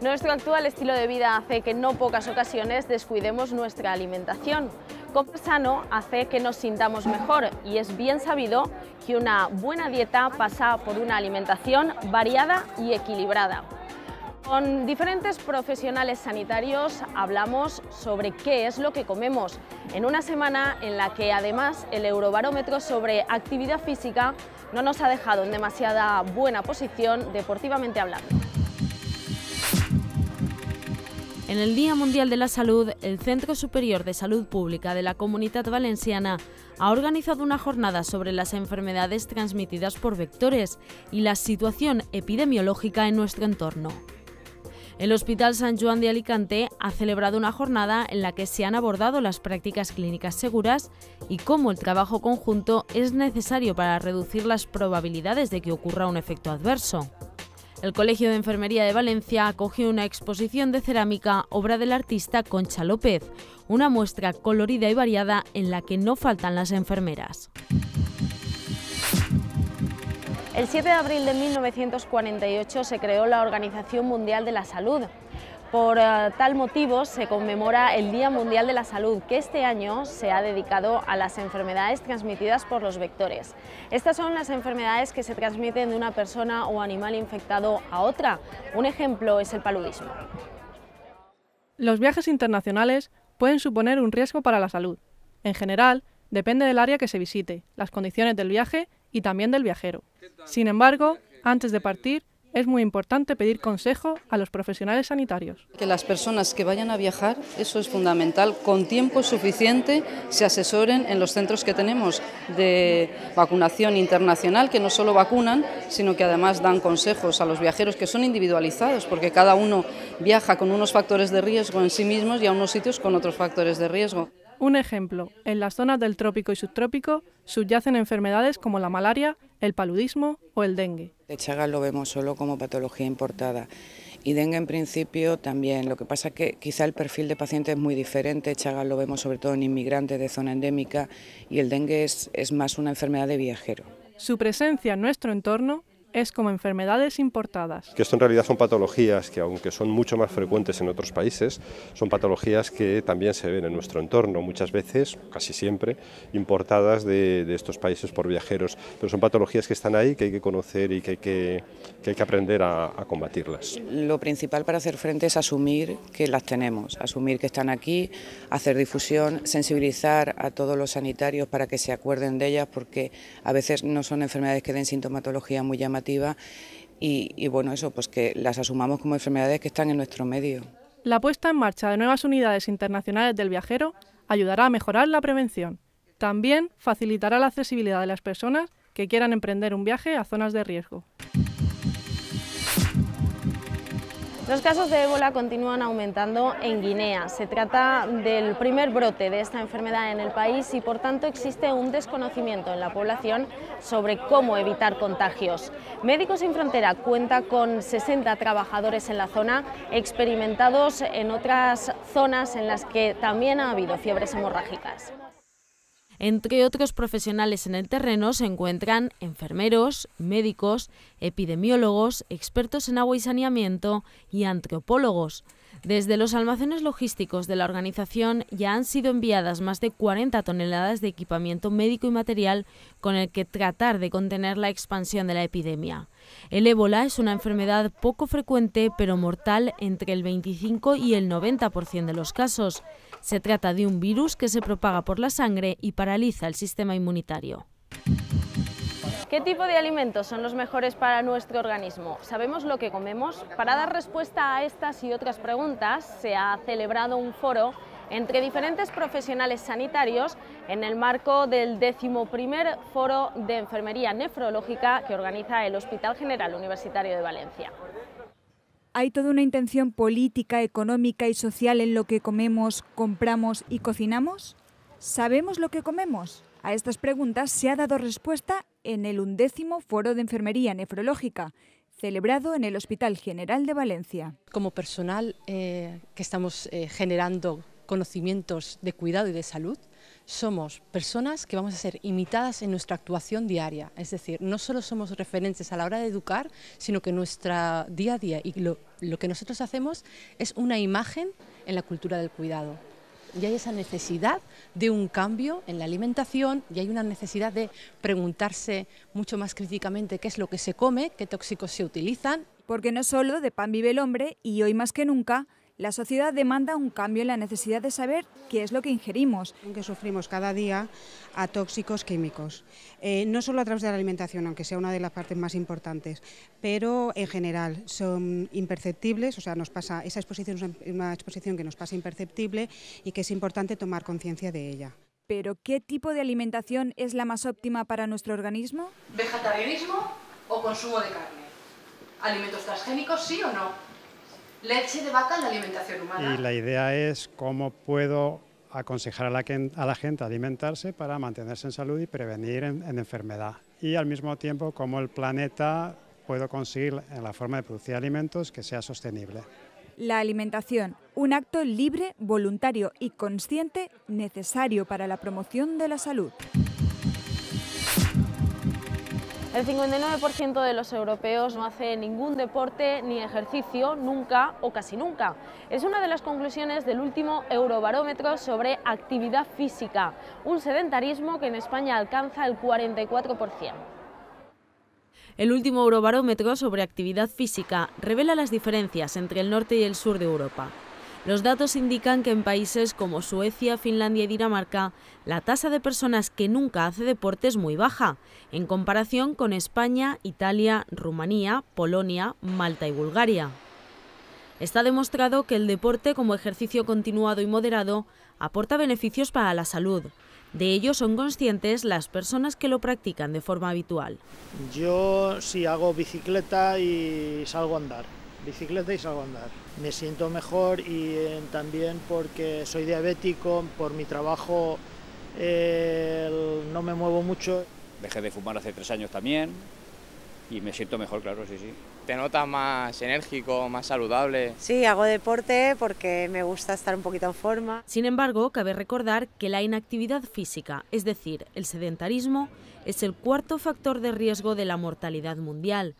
Nuestro actual estilo de vida hace que en no pocas ocasiones descuidemos nuestra alimentación. Comer sano hace que nos sintamos mejor y es bien sabido que una buena dieta pasa por una alimentación variada y equilibrada. Con diferentes profesionales sanitarios hablamos sobre qué es lo que comemos, en una semana en la que además el Eurobarómetro sobre actividad física no nos ha dejado en demasiada buena posición deportivamente hablando. En el Día Mundial de la Salud, el Centro Superior de Salud Pública de la Comunidad Valenciana ha organizado una jornada sobre las enfermedades transmitidas por vectores y la situación epidemiológica en nuestro entorno. El Hospital San Juan de Alicante ha celebrado una jornada en la que se han abordado las prácticas clínicas seguras y cómo el trabajo conjunto es necesario para reducir las probabilidades de que ocurra un efecto adverso. El Colegio de Enfermería de Valencia acogió una exposición de cerámica, obra del artista Concha López, una muestra colorida y variada en la que no faltan las enfermeras. El 7 de abril de 1948 se creó la Organización Mundial de la Salud. Por eh, tal motivo se conmemora el Día Mundial de la Salud, que este año se ha dedicado a las enfermedades transmitidas por los vectores. Estas son las enfermedades que se transmiten de una persona o animal infectado a otra. Un ejemplo es el paludismo. Los viajes internacionales pueden suponer un riesgo para la salud. En general, depende del área que se visite, las condiciones del viaje y también del viajero. Sin embargo, antes de partir, es muy importante pedir consejo a los profesionales sanitarios. Que las personas que vayan a viajar, eso es fundamental, con tiempo suficiente se asesoren en los centros que tenemos de vacunación internacional, que no solo vacunan, sino que además dan consejos a los viajeros que son individualizados, porque cada uno viaja con unos factores de riesgo en sí mismos y a unos sitios con otros factores de riesgo. Un ejemplo, en las zonas del trópico y subtrópico subyacen enfermedades como la malaria, el paludismo o el dengue. El Chagas lo vemos solo como patología importada y dengue en principio también. Lo que pasa es que quizá el perfil de paciente es muy diferente. Chagas lo vemos sobre todo en inmigrantes de zona endémica y el dengue es, es más una enfermedad de viajero. Su presencia en nuestro entorno es como enfermedades importadas. Que esto en realidad son patologías que, aunque son mucho más frecuentes en otros países, son patologías que también se ven en nuestro entorno, muchas veces, casi siempre, importadas de, estos países por viajeros. Pero son patologías que están ahí, que hay que conocer y que hay que, hay que aprender a, a combatirlas. Lo principal para hacer frente es asumir que las tenemos, asumir que están aquí, hacer difusión, sensibilizar a todos los sanitarios para que se acuerden de ellas, porque a veces no son enfermedades que den sintomatología muy llamativa y, y bueno, eso, pues que las asumamos como enfermedades que están en nuestro medio. La puesta en marcha de nuevas unidades internacionales del viajero ayudará a mejorar la prevención. También facilitará la accesibilidad de las personas que quieran emprender un viaje a zonas de riesgo. Los casos de ébola continúan aumentando en Guinea. Se trata del primer brote de esta enfermedad en el país y por tanto existe un desconocimiento en la población sobre cómo evitar contagios. Médicos Sin Frontera cuenta con 60 trabajadores en la zona experimentados en otras zonas en las que también ha habido fiebres hemorrágicas. Entre otros profesionales en el terreno se encuentran enfermeros, médicos, epidemiólogos, expertos en agua y saneamiento y antropólogos. Desde los almacenes logísticos de la organización ya han sido enviadas más de 40 toneladas de equipamiento médico y material con el que tratar de contener la expansión de la epidemia. El ébola es una enfermedad poco frecuente pero mortal entre el 25 y el 90% de los casos. Se trata de un virus que se propaga por la sangre y paraliza el sistema inmunitario. ¿Qué tipo de alimentos son los mejores para nuestro organismo? ¿Sabemos lo que comemos? Para dar respuesta a estas y otras preguntas se ha celebrado un foro entre diferentes profesionales sanitarios en el marco del primer Foro de Enfermería Nefrológica que organiza el Hospital General Universitario de Valencia. Hay toda una intención política, económica y social en lo que comemos, compramos y cocinamos. ¿Sabemos lo que comemos? A estas preguntas se ha dado respuesta en el undécimo Foro de Enfermería Nefrológica, celebrado en el Hospital General de Valencia. Como personal eh, que estamos eh, generando conocimientos de cuidado y de salud, somos personas que vamos a ser imitadas en nuestra actuación diaria. Es decir, no solo somos referentes a la hora de educar, sino que nuestra día a día y lo que nosotros hacemos es una imagen en la cultura del cuidado y hay esa necesidad de un cambio en la alimentación y hay una necesidad de preguntarse mucho más críticamente qué es lo que se come, qué tóxicos se utilizan. Porque no solo de pan vive el hombre y hoy más que nunca la sociedad demanda un cambio en la necesidad de saber qué es lo que ingerimos. Que sufrimos cada día a tóxicos químicos, eh, no solo a través de la alimentación, aunque sea una de las partes más importantes, pero en general son imperceptibles, o sea, nos pasa, esa exposición es una exposición que nos pasa imperceptible y que es importante tomar conciencia de ella. Pero, ¿qué tipo de alimentación es la más óptima para nuestro organismo? ¿Vegetarianismo o consumo de carne? ¿Alimentos transgénicos, sí o no? Leche de vaca en la alimentación humana. Y la idea es cómo puedo aconsejar a la, a gente alimentarse para mantenerse en salud y prevenir en, enfermedad. Y al mismo tiempo cómo el planeta puedo conseguir en la forma de producir alimentos que sea sostenible. La alimentación, un acto libre, voluntario y consciente necesario para la promoción de la salud. El 59% de los europeos no hace ningún deporte ni ejercicio nunca o casi nunca. Es una de las conclusiones del último Eurobarómetro sobre actividad física, un sedentarismo que en España alcanza el 44%. El último Eurobarómetro sobre actividad física revela las diferencias entre el norte y el sur de Europa. Los datos indican que en países como Suecia, Finlandia y Dinamarca, la tasa de personas que nunca hace deporte es muy baja, en comparación con España, Italia, Rumanía, Polonia, Malta y Bulgaria. Está demostrado que el deporte como ejercicio continuado y moderado aporta beneficios para la salud. De ello son conscientes las personas que lo practican de forma habitual. Yo sí hago bicicleta y salgo a andar. Bicicleta y salgo a andar me siento mejor y eh, también porque soy diabético, por mi trabajo no me muevo mucho. Dejé de fumar hace tres años también y me siento mejor, claro, sí, sí. ¿Te notas más enérgico, más saludable? Sí, hago deporte porque me gusta estar un poquito en forma. Sin embargo, cabe recordar que la inactividad física, es decir, el sedentarismo, es el cuarto factor de riesgo de la mortalidad mundial,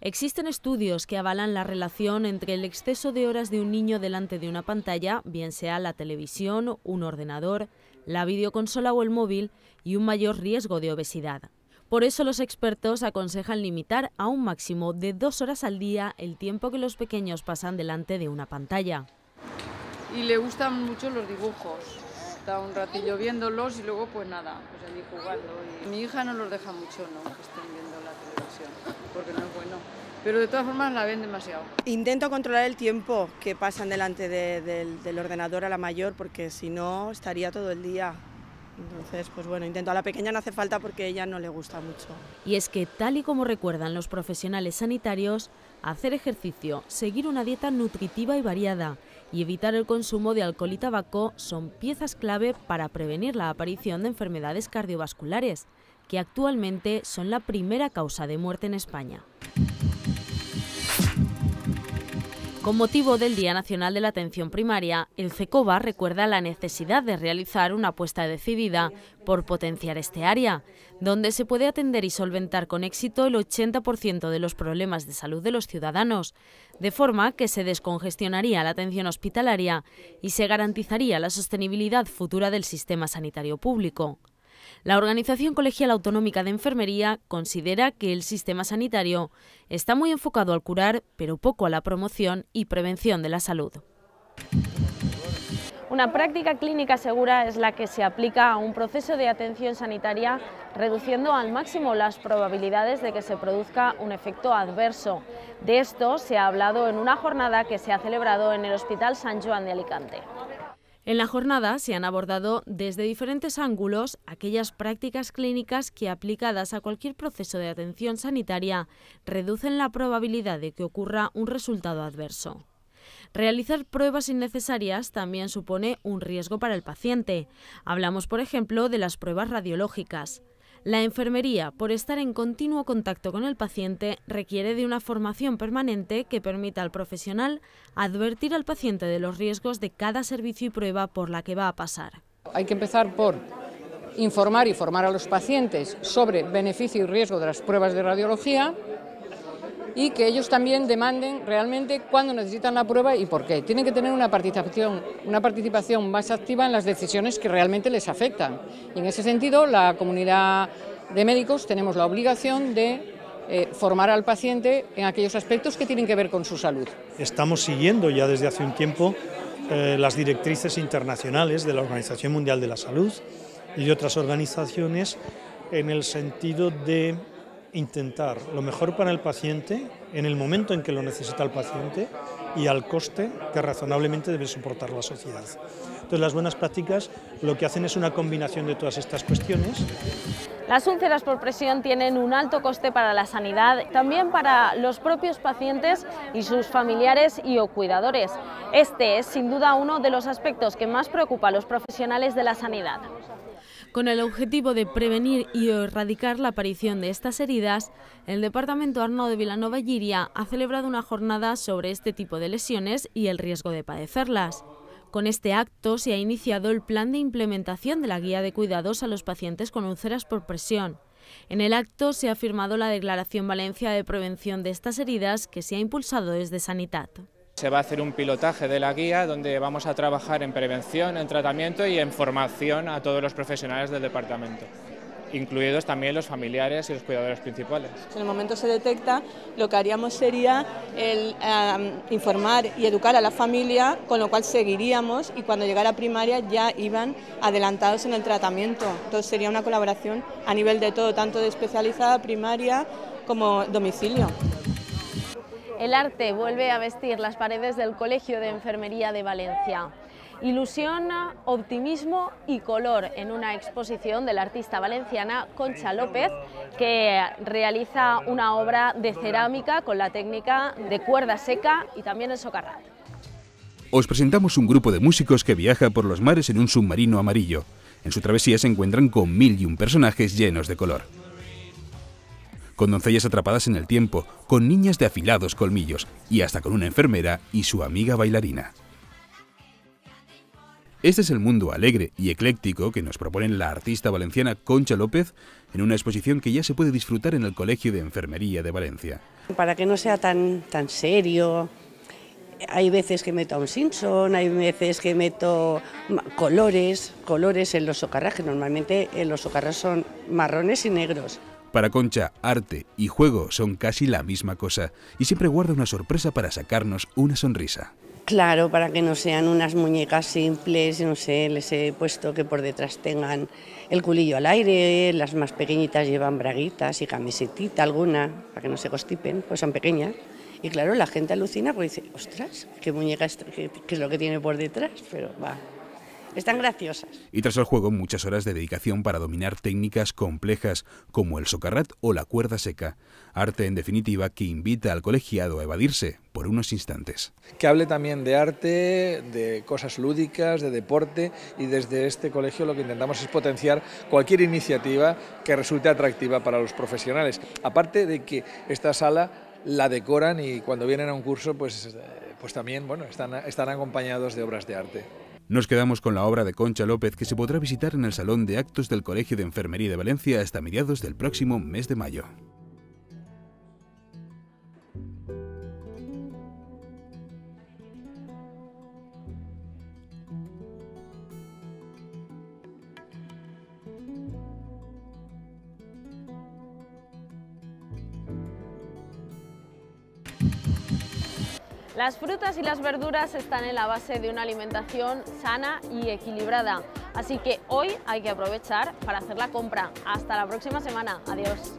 Existen estudios que avalan la relación entre el exceso de horas de un niño delante de una pantalla, bien sea la televisión, un ordenador, la videoconsola o el móvil, y un mayor riesgo de obesidad. Por eso los expertos aconsejan limitar a un máximo de dos horas al día el tiempo que los pequeños pasan delante de una pantalla. Y le gustan mucho los dibujos. Está un ratillo viéndolos y luego pues nada, pues allí jugando. mi hija no los deja mucho, ¿no? Que estén viendo la porque no es bueno. Pero de todas formas la ven demasiado. Intento controlar el tiempo que pasan delante del ordenador a la mayor, porque si no estaría todo el día entonces, pues bueno, intento. A la pequeña no hace falta porque ella no le gusta mucho. Y es que, tal y como recuerdan los profesionales sanitarios, hacer ejercicio, seguir una dieta nutritiva y variada y evitar el consumo de alcohol y tabaco son piezas clave para prevenir la aparición de enfermedades cardiovasculares que actualmente son la primera causa de muerte en España. Con motivo del Día Nacional de la Atención Primaria, el CECOBA recuerda la necesidad de realizar una apuesta decidida por potenciar este área, donde se puede atender y solventar con éxito el 80% de los problemas de salud de los ciudadanos, de forma que se descongestionaría la atención hospitalaria y se garantizaría la sostenibilidad futura del sistema sanitario público. La Organización Colegial Autonómica de Enfermería considera que el sistema sanitario está muy enfocado al curar, pero poco a la promoción y prevención de la salud. Una práctica clínica segura es la que se aplica a un proceso de atención sanitaria reduciendo al máximo las probabilidades de que se produzca un efecto adverso. De esto se ha hablado en una jornada que se ha celebrado en el Hospital San Joan de Alicante. En la jornada se han abordado desde diferentes ángulos aquellas prácticas clínicas que aplicadas a cualquier proceso de atención sanitaria reducen la probabilidad de que ocurra un resultado adverso. Realizar pruebas innecesarias también supone un riesgo para el paciente. Hablamos, por ejemplo, de las pruebas radiológicas. La enfermería, por estar en continuo contacto con el paciente, requiere de una formación permanente que permita al profesional advertir al paciente de los riesgos de cada servicio y prueba por la que va a pasar. Hay que empezar por informar y formar a los pacientes sobre beneficio y riesgo de las pruebas de radiología, y que ellos también demanden realmente cuándo necesitan la prueba y por qué. Tienen que tener una participación, una participación más activa en las decisiones que realmente les afectan. Y en ese sentido, la comunidad de médicos tenemos la obligación de eh, formar al paciente en aquellos aspectos que tienen que ver con su salud. Estamos siguiendo ya desde hace un tiempo eh, las directrices internacionales de la Organización Mundial de la Salud y de otras organizaciones en el sentido de intentar lo mejor para el paciente en el momento en que lo necesita el paciente y al coste que razonablemente debe soportar la sociedad. Entonces las buenas prácticas lo que hacen es una combinación de todas estas cuestiones. Las úlceras por presión tienen un alto coste para la sanidad, también para los propios pacientes y sus familiares y o cuidadores. Este es sin duda uno de los aspectos que más preocupa a los profesionales de la sanidad. Con el objetivo de prevenir y erradicar la aparición de estas heridas, el Departamento Arnau de Vilanova Giria ha celebrado una jornada sobre este tipo de lesiones y el riesgo de padecerlas. Con este acto se ha iniciado el plan de implementación de la guía de cuidados a los pacientes con úlceras por presión. En el acto se ha firmado la Declaración Valencia de Prevención de estas Heridas que se ha impulsado desde Sanitat. Se va a hacer un pilotaje de la guía donde vamos a trabajar en prevención, en tratamiento y en formación a todos los profesionales del departamento incluidos también los familiares y los cuidadores principales. En el momento se detecta, lo que haríamos sería informar y educar a la familia, con lo cual seguiríamos y cuando llegara primaria ya iban adelantados en el tratamiento. Entonces sería una colaboración a nivel de todo, tanto de especializada, primaria como domicilio. El arte vuelve a vestir las paredes del Colegio de Enfermería de Valencia. Ilusión, optimismo y color en una exposición de la artista valenciana Concha López que realiza una obra de cerámica con la técnica de cuerda seca y también el socarrat. Os presentamos un grupo de músicos que viaja por los mares en un submarino amarillo. En su travesía se encuentran con mil y un personajes llenos de color con doncellas atrapadas en el tiempo, con niñas de afilados colmillos y hasta con una enfermera y su amiga bailarina. Este es el mundo alegre y ecléctico que nos propone la artista valenciana Concha López en una exposición que ya se puede disfrutar en el Colegio de Enfermería de Valencia. Para que no sea tan, tan serio, hay veces que meto a un Simpson, hay veces que meto colores, colores en los socarrajes, normalmente en los socarras son marrones y negros. Para Concha, arte y juego son casi la misma cosa y siempre guarda una sorpresa para sacarnos una sonrisa. Claro, para que no sean unas muñecas simples, no sé, les he puesto que por detrás tengan el culillo al aire, las más pequeñitas llevan braguitas y camisetita alguna, para que no se constipen, pues son pequeñas. Y claro, la gente alucina porque dice, ostras, qué muñeca, qué, qué es lo que tiene por detrás, pero va, están graciosas. Y tras el juego, muchas horas de dedicación para dominar técnicas complejas como el socarrat o la cuerda seca. Arte, en definitiva, que invita al colegiado a evadirse por unos instantes. Que hable también de arte, de cosas lúdicas, de deporte y desde este colegio lo que intentamos es potenciar cualquier iniciativa que resulte atractiva para los profesionales. Aparte de que esta sala la decoran y cuando vienen a un curso pues, eh, pues también bueno, están, están acompañados de obras de arte. Nos quedamos con la obra de Concha López que se podrá visitar en el Salón de Actos del Colegio de Enfermería de Valencia hasta mediados del próximo mes de mayo. Las frutas y las verduras están en la base de una alimentación sana y equilibrada, así que hoy hay que aprovechar para hacer la compra. Hasta la próxima semana. Adiós.